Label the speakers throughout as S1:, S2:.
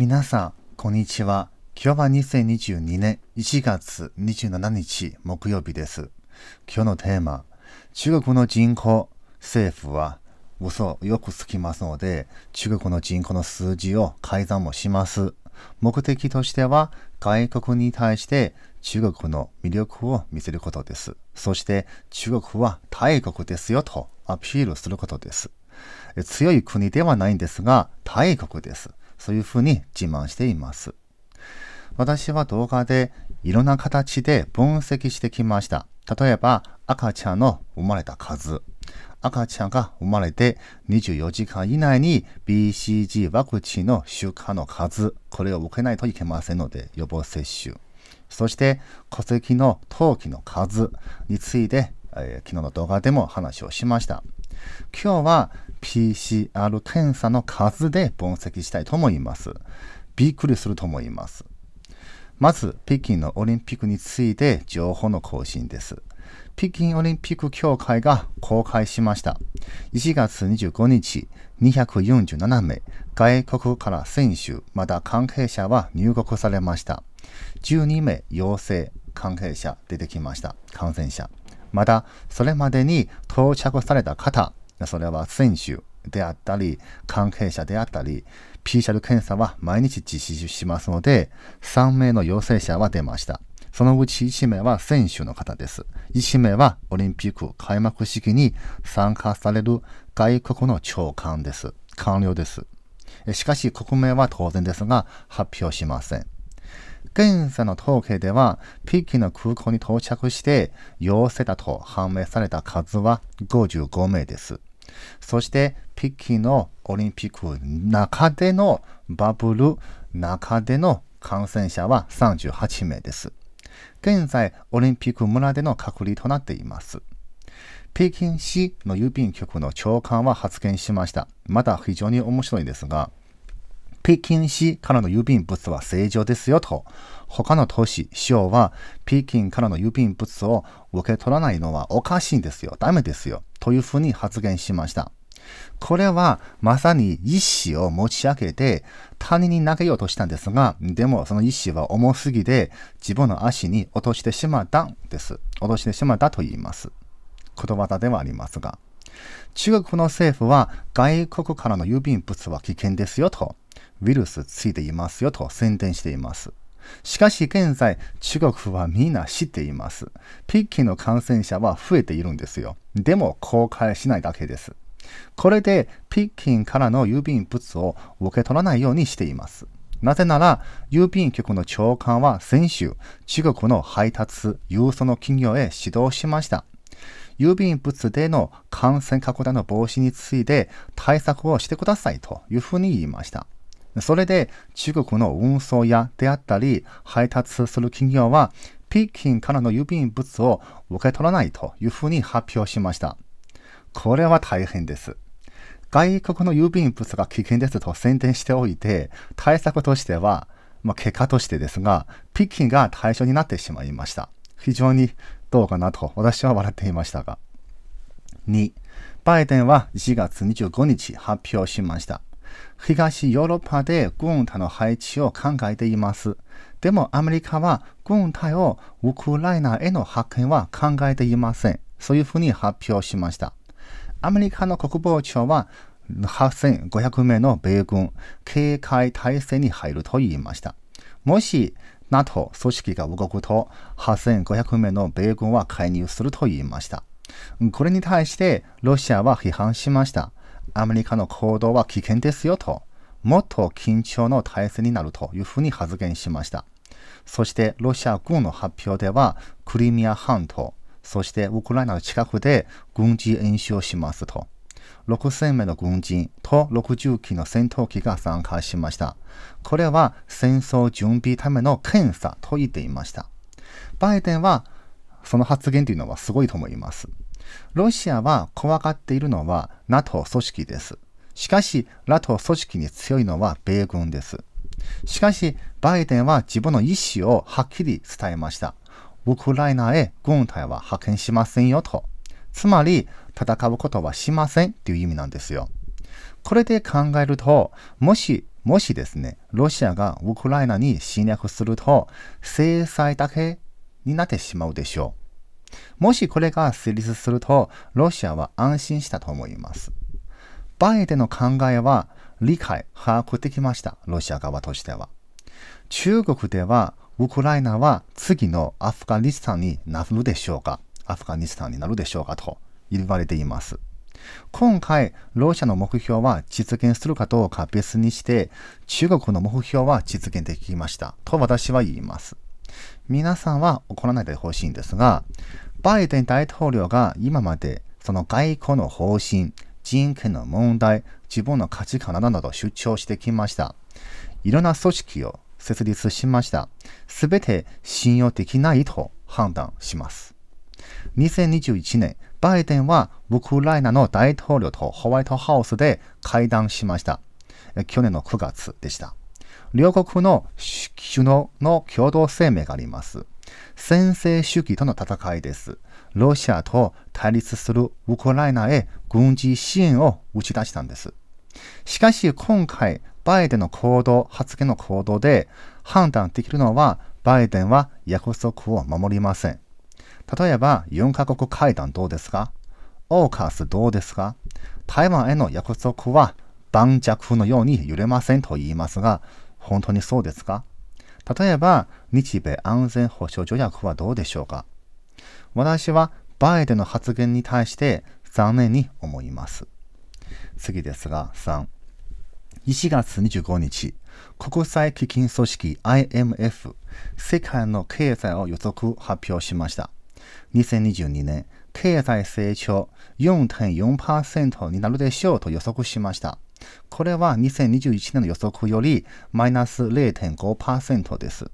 S1: 皆さん、こんにちは。今日は2022年1月27日木曜日です。今日のテーマ、中国の人口、政府は嘘をよくつきますので、中国の人口の数字を改ざんもします。目的としては、外国に対して中国の魅力を見せることです。そして中国は大国ですよとアピールすることです。強い国ではないんですが、大国です。そういうふうに自慢しています。私は動画でいろんな形で分析してきました。例えば、赤ちゃんの生まれた数。赤ちゃんが生まれて24時間以内に BCG ワクチンの集荷の数。これを受けないといけませんので、予防接種。そして、戸籍の登記の数について、えー、昨日の動画でも話をしました。今日は PCR 検査の数で分析したいと思います。びっくりすると思います。まず、北京のオリンピックについて情報の更新です。北京オリンピック協会が公開しました。1月25日、247名、外国から選手、また関係者は入国されました。12名陽性、関係者出てきました。感染者。また、それまでに到着された方、それは選手であったり、関係者であったり、PCR 検査は毎日実施しますので、3名の陽性者は出ました。そのうち1名は選手の方です。1名はオリンピック開幕式に参加される外国の長官です。官僚です。しかし、国名は当然ですが、発表しません。検査の統計では、北京の空港に到着して陽性だと判明された数は55名です。そして北京のオリンピック中でのバブル中での感染者は38名です。現在、オリンピック村での隔離となっています。北京市の郵便局の長官は発言しました。まだ非常に面白いですが、北京市からの郵便物は正常ですよと、他の都市、省は北京からの郵便物を受け取らないのはおかしいんですよ、ダメですよ。というふうに発言しました。これはまさに意志を持ち上げて他人に投げようとしたんですが、でもその意志は重すぎて自分の足に落としてしまったんです。落としてしまったと言います。ことわざではありますが。中国の政府は外国からの郵便物は危険ですよと、ウイルスついていますよと宣伝しています。しかし現在、中国はみんな知っています。北京の感染者は増えているんですよ。でも公開しないだけです。これで北京からの郵便物を受け取らないようにしています。なぜなら、郵便局の長官は先週、中国の配達、郵送の企業へ指導しました。郵便物での感染拡大の防止について対策をしてくださいというふうに言いました。それで中国の運送屋であったり配達する企業は北京からの郵便物を受け取らないというふうに発表しました。これは大変です。外国の郵便物が危険ですと宣伝しておいて、対策としては、まあ、結果としてですが、北京が対象になってしまいました。非常にどうかなと私は笑っていましたが。2、バイデンは4月25日発表しました。東ヨーロッパで軍隊の配置を考えています。でもアメリカは軍隊をウクライナへの派遣は考えていません。そういうふうに発表しました。アメリカの国防庁は8500名の米軍警戒態勢に入ると言いました。もし NATO 組織が動くと8500名の米軍は介入すると言いました。これに対してロシアは批判しました。アメリカの行動は危険ですよと、もっと緊張の体制になるというふうに発言しました。そしてロシア軍の発表では、クリミア半島、そしてウクライナの近くで軍事演習をしますと。6000名の軍人と60機の戦闘機が参加しました。これは戦争準備ための検査と言っていました。バイデンはその発言というのはすごいと思います。ロシアは怖がっているのは NATO 組織です。しかし、NATO 組織に強いのは米軍です。しかし、バイデンは自分の意思をはっきり伝えました。ウクライナへ軍隊は派遣しませんよと。つまり、戦うことはしませんという意味なんですよ。これで考えると、もし、もしですね、ロシアがウクライナに侵略すると、制裁だけになってしまうでしょう。もしこれが成立すると、ロシアは安心したと思います。バイデンの考えは理解、把握できました。ロシア側としては。中国では、ウクライナは次のアフガニスタンになるでしょうかアフガニスタンになるでしょうかと言われています。今回、ロシアの目標は実現するかどうか別にして、中国の目標は実現できました。と私は言います。皆さんは怒らないでほしいんですが、バイデン大統領が今までその外交の方針、人権の問題、自分の価値観などなど主張してきました。いろんな組織を設立しました。すべて信用できないと判断します。2021年、バイデンはウクライナの大統領とホワイトハウスで会談しました。去年の9月でした。両国の首脳の共同声明があります。専制主義との戦いです。ロシアと対立するウクライナへ軍事支援を打ち出したんです。しかし今回、バイデンの行動、発言の行動で判断できるのは、バイデンは約束を守りません。例えば、4カ国会談どうですかオーカスどうですか台湾への約束は盤石のように揺れませんと言いますが、本当にそうですか例えば、日米安全保障条約はどうでしょうか私はバイデンの発言に対して残念に思います。次ですが、3。1月25日、国際基金組織 IMF、世界の経済を予測発表しました。2022年、経済成長4.4%になるでしょうと予測しました。これは2021年の予測よりマイナス0.5%です。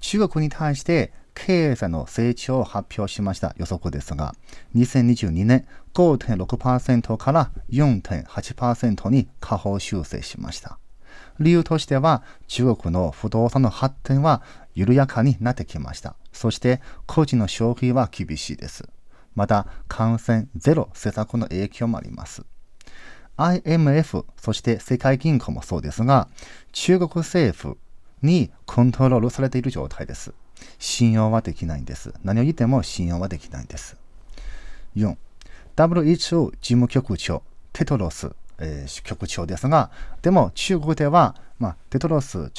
S1: 中国に対して経済の成長を発表しました予測ですが、2022年5.6%から4.8%に下方修正しました。理由としては、中国の不動産の発展は緩やかになってきました。そして、個人の消費は厳しいです。また、感染ゼロ施策の影響もあります。IMF、そして世界銀行もそうですが、中国政府にコントロールされている状態です。信用はできないんです。何を言っても信用はできないんです。4、WHO 事務局長、テトロス、えー、局長ですが、でも中国では、まあ、テトロス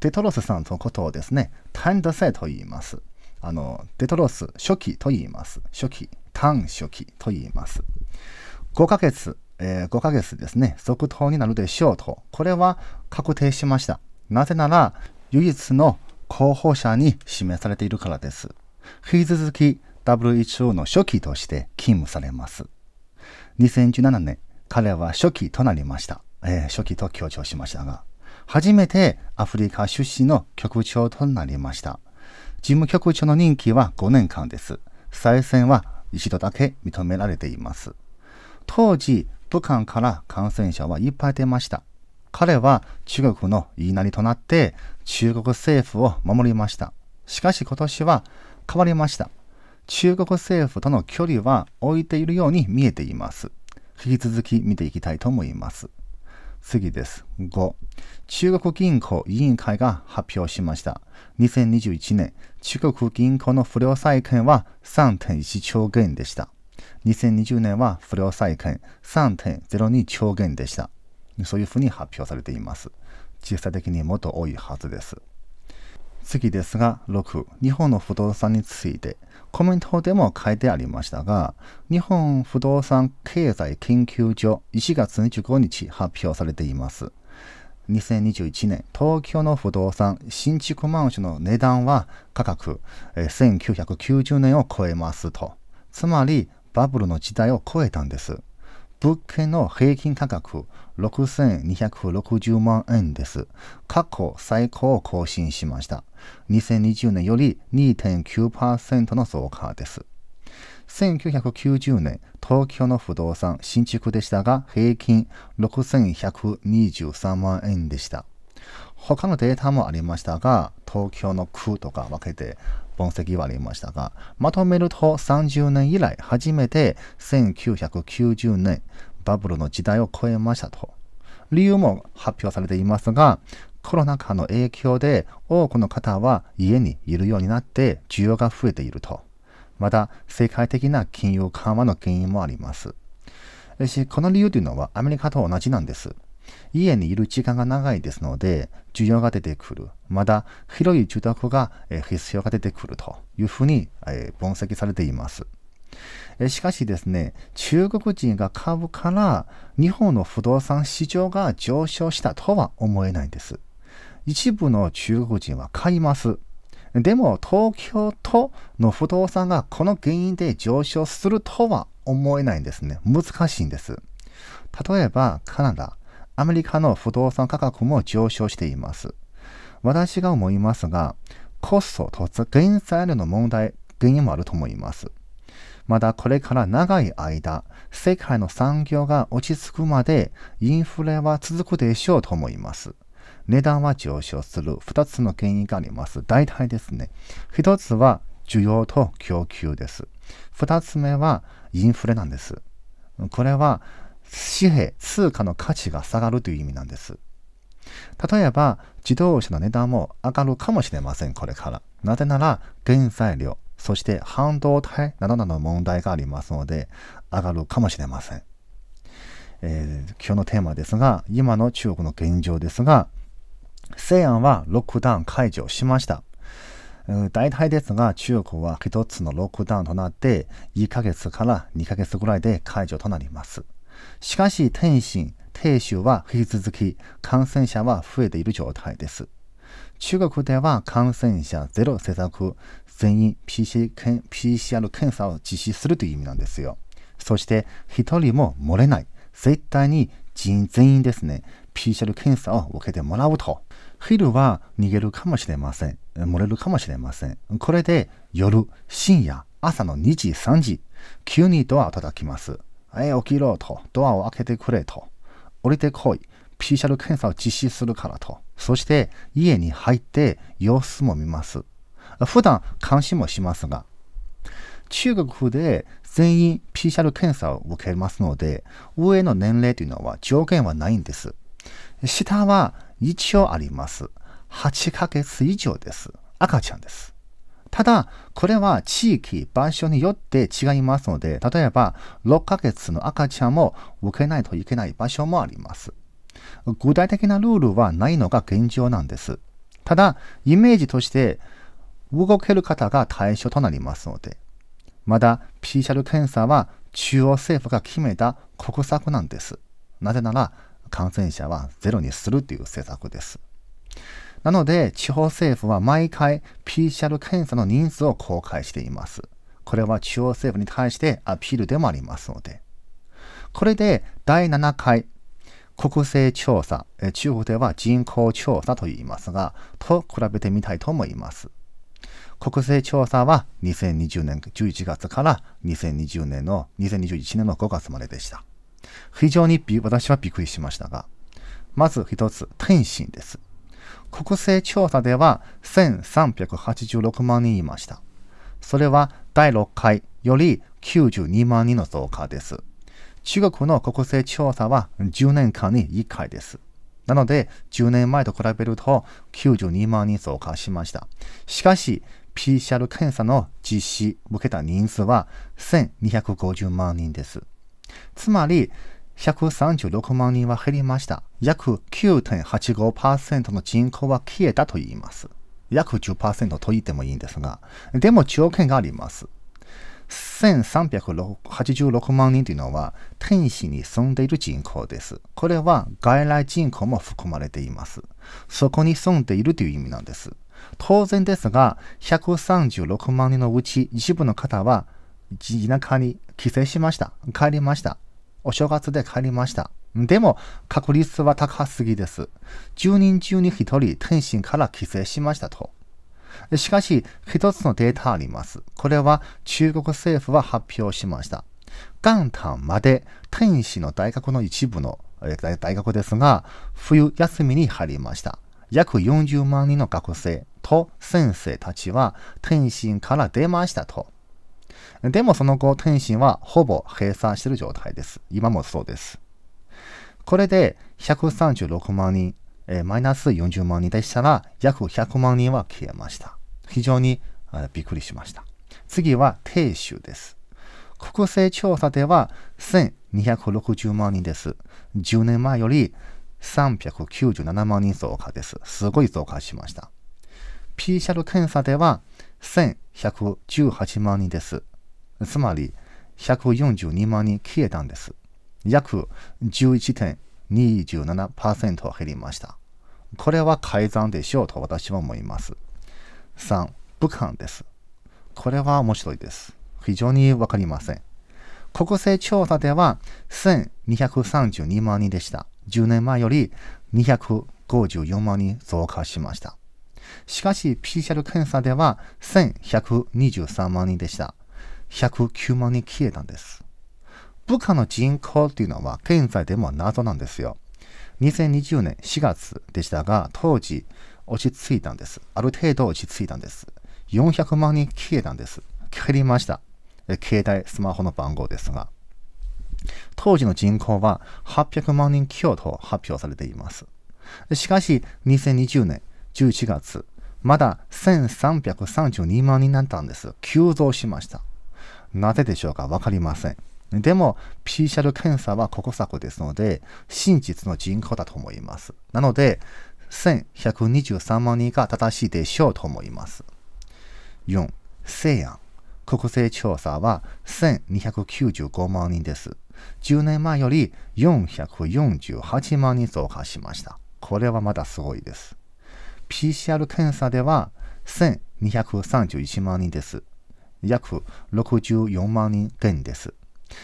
S1: トロスさんのことをですね、タンダセと言います。あの、テトロス初期と言います。初期、タン初期と言います。5ヶ月えー、5ヶ月ですね、続投になるでしょうと、これは確定しました。なぜなら、唯一の候補者に指名されているからです。引き続き WHO の初期として勤務されます。2017年、彼は初期となりました。えー、初期と強調しましたが、初めてアフリカ出身の局長となりました。事務局長の任期は5年間です。再選は一度だけ認められています。当時、武漢から感染者はいっぱい出ました。彼は中国の言いなりとなって中国政府を守りました。しかし今年は変わりました。中国政府との距離は置いているように見えています。引き続き見ていきたいと思います。次です。5、中国銀行委員会が発表しました。2021年、中国銀行の不良債権は3.1兆元でした。2020年は不良債権3.02兆元でした。そういうふうに発表されています。実際的にもっと多いはずです。次ですが、6、日本の不動産について、コメントでも書いてありましたが、日本不動産経済研究所1月25日発表されています。2021年、東京の不動産新築マンションの値段は価格1990年を超えますと。つまり、バブルの時代を超えたんです。物件の平均価格6260万円です。過去最高を更新しました。2020年より2.9%の増加です。1990年、東京の不動産新築でしたが、平均6123万円でした。他のデータもありましたが、東京の区とか分けて分析はありましたが、まとめると30年以来初めて1990年バブルの時代を超えましたと。理由も発表されていますが、コロナ禍の影響で多くの方は家にいるようになって需要が増えていると。また、世界的な金融緩和の原因もあります。し、この理由というのはアメリカと同じなんです。家にいる時間が長いですので、需要が出てくる。まだ広い住宅が必要が出てくるというふうに分析されています。しかしですね、中国人が株から日本の不動産市場が上昇したとは思えないんです。一部の中国人は買います。でも東京都の不動産がこの原因で上昇するとは思えないんですね。難しいんです。例えばカナダ。アメリカの不動産価格も上昇しています。私が思いますが、コストと原材料の問題、原因もあると思います。まだこれから長い間、世界の産業が落ち着くまでインフレは続くでしょうと思います。値段は上昇する2つの原因があります。大体ですね。1つは需要と供給です。2つ目はインフレなんです。これは紙幣、通貨の価値が下がるという意味なんです。例えば、自動車の値段も上がるかもしれません、これから。なぜなら、原材料、そして半導体などなどの問題がありますので、上がるかもしれません。えー、今日のテーマですが、今の中国の現状ですが、西安はロックダウン解除しました。大体ですが、中国は一つのロックダウンとなって、1ヶ月から2ヶ月ぐらいで解除となります。しかし天津、鄭州は引き続き感染者は増えている状態です。中国では感染者ゼロ政策、全員 PC PCR 検査を実施するという意味なんですよ。そして一人も漏れない、絶対に人全員ですね、PCR 検査を受けてもらうと。昼は逃げるかもしれません。漏れるかもしれません。これで夜、深夜、朝の2時、3時、急にドアを叩きます。え起きろと、ドアを開けてくれと、降りてこい、PCR 検査を実施するからと、そして家に入って様子も見ます。普段監視もしますが、中国で全員 PCR 検査を受けますので、上の年齢というのは条件はないんです。下は一応あります。8ヶ月以上です。赤ちゃんです。ただ、これは地域、場所によって違いますので、例えば6ヶ月の赤ちゃんも受けないといけない場所もあります。具体的なルールはないのが現状なんです。ただ、イメージとして動ける方が対象となりますので、まだ PCR 検査は中央政府が決めた国策なんです。なぜなら、感染者はゼロにするという政策です。なので、地方政府は毎回 PCR 検査の人数を公開しています。これは地方政府に対してアピールでもありますので。これで第7回国勢調査、中国では人口調査と言いますが、と比べてみたいと思います。国勢調査は2020年11月から2020年の2021年の5月まででした。非常に私はびっくりしましたが、まず一つ、天津です。国勢調査では1386万人いました。それは第6回より92万人の増加です。中国の国勢調査は10年間に1回です。なので、10年前と比べると92万人増加しました。しかし、PCR 検査の実施を受けた人数は1250万人です。つまり、136万人は減りました。約9.85%の人口は消えたと言います。約10%と言ってもいいんですが、でも条件があります。1386万人というのは、天使に住んでいる人口です。これは外来人口も含まれています。そこに住んでいるという意味なんです。当然ですが、136万人のうち一部の方は、田舎に帰省しました。帰りました。お正月で帰りました。でも、確率は高すぎです。10人中に1人、天津から帰省しましたと。しかし、一つのデータあります。これは中国政府は発表しました。元旦まで天津の大学の一部の大学ですが、冬休みに入りました。約40万人の学生と先生たちは天津から出ましたと。でもその後、天津はほぼ閉鎖している状態です。今もそうです。これで136万人、えー、マイナス40万人でしたら、約100万人は消えました。非常にびっくりしました。次は鄭州です。国勢調査では1260万人です。10年前より397万人増加です。すごい増加しました。PCR 検査では1118万人です。つまり142万人消えたんです。約11.27%減りました。これは改ざんでしょうと私は思います。3、武漢です。これは面白いです。非常にわかりません。国勢調査では1232万人でした。10年前より254万人増加しました。しかし PCR 検査では1123万人でした。109万人消えたんです。部下の人口というのは現在でも謎なんですよ。2020年4月でしたが、当時落ち着いたんです。ある程度落ち着いたんです。400万人消えたんです。減りました。携帯、スマホの番号ですが。当時の人口は800万人強と発表されています。しかし、2020年11月、まだ1332万人だったんです。急増しました。なぜでしょうかわかりません。でも、PCR 検査は国策ですので、真実の人口だと思います。なので、1123万人が正しいでしょうと思います。4、西安。国勢調査は1295万人です。10年前より448万人増加しました。これはまだすごいです。PCR 検査では1231万人です。約64万人減です。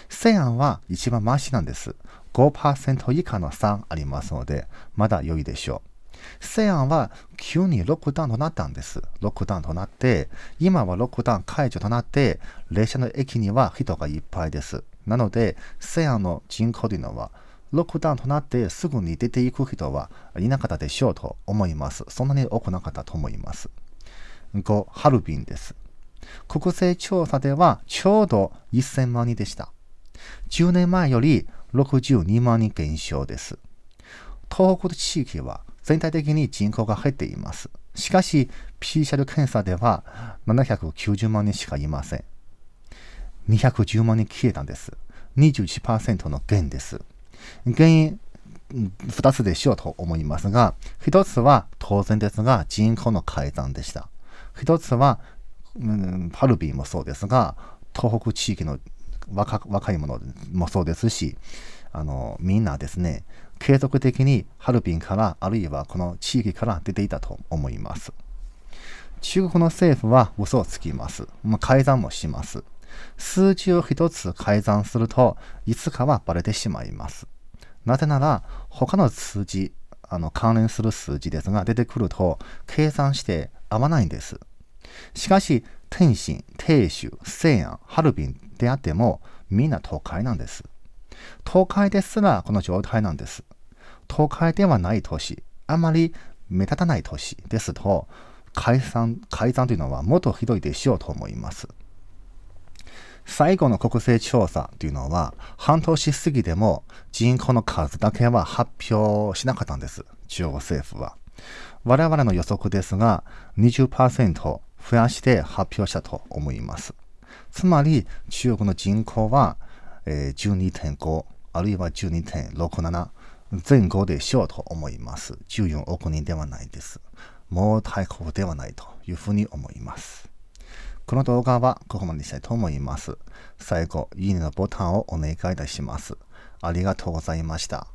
S1: 西安は一番マシなんです。5%以下の3ありますので、まだ良いでしょう。西安は急にロックダウンとなったんです。ロックダウンとなって、今はロックダウン解除となって、列車の駅には人がいっぱいです。なので、西安の人口というのは、ロックダウンとなってすぐに出ていく人はいなかったでしょうと思います。そんなに多くなかったと思います。5、ハルビンです。国勢調査ではちょうど1000万人でした。10年前より62万人減少です。東北地域は全体的に人口が減っています。しかし、PCR 検査では790万人しかいません。210万人消えたんです。21%の減です。原因、2つでしょうと思いますが、1つは当然ですが人口の改ざんでした。1つはうん、パルビーもそうですが、東北地域の若若い者もそうですし、あのみんなですね、継続的にハルビンから、あるいはこの地域から出ていたと思います。中国の政府は嘘をつきます。まあ、改ざんもします。数字を一つ改ざんすると、いつかはバレてしまいます。なぜなら、他の数字、あの関連する数字ですが、出てくると、計算して合わないんです。しかし、天津、鄭州、西安、ハルビンであっても、みんな都会なんです。都会ですらこの状態なんです。都会ではない都市、あまり目立たない都市ですと、解散、解散というのはもっとひどいでしょうと思います。最後の国勢調査というのは、半年過ぎでも人口の数だけは発表しなかったんです。中央政府は。我々の予測ですが、20%増やして発表したと思います。つまり、中国の人口は、12.5あるいは12.67前後でしょうと思います。14億人ではないです。もう大国ではないというふうに思います。この動画はここまでにしたいと思います。最後、いいねのボタンをお願いいたします。ありがとうございました。